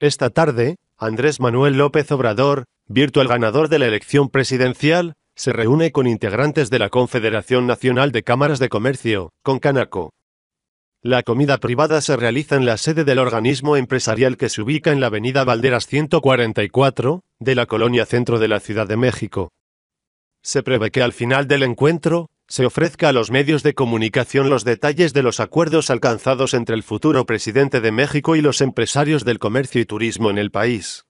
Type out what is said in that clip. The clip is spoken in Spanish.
Esta tarde, Andrés Manuel López Obrador, virtual ganador de la elección presidencial, se reúne con integrantes de la Confederación Nacional de Cámaras de Comercio, con Canaco. La comida privada se realiza en la sede del organismo empresarial que se ubica en la avenida Valderas 144, de la colonia centro de la Ciudad de México. Se prevé que al final del encuentro, se ofrezca a los medios de comunicación los detalles de los acuerdos alcanzados entre el futuro presidente de México y los empresarios del comercio y turismo en el país.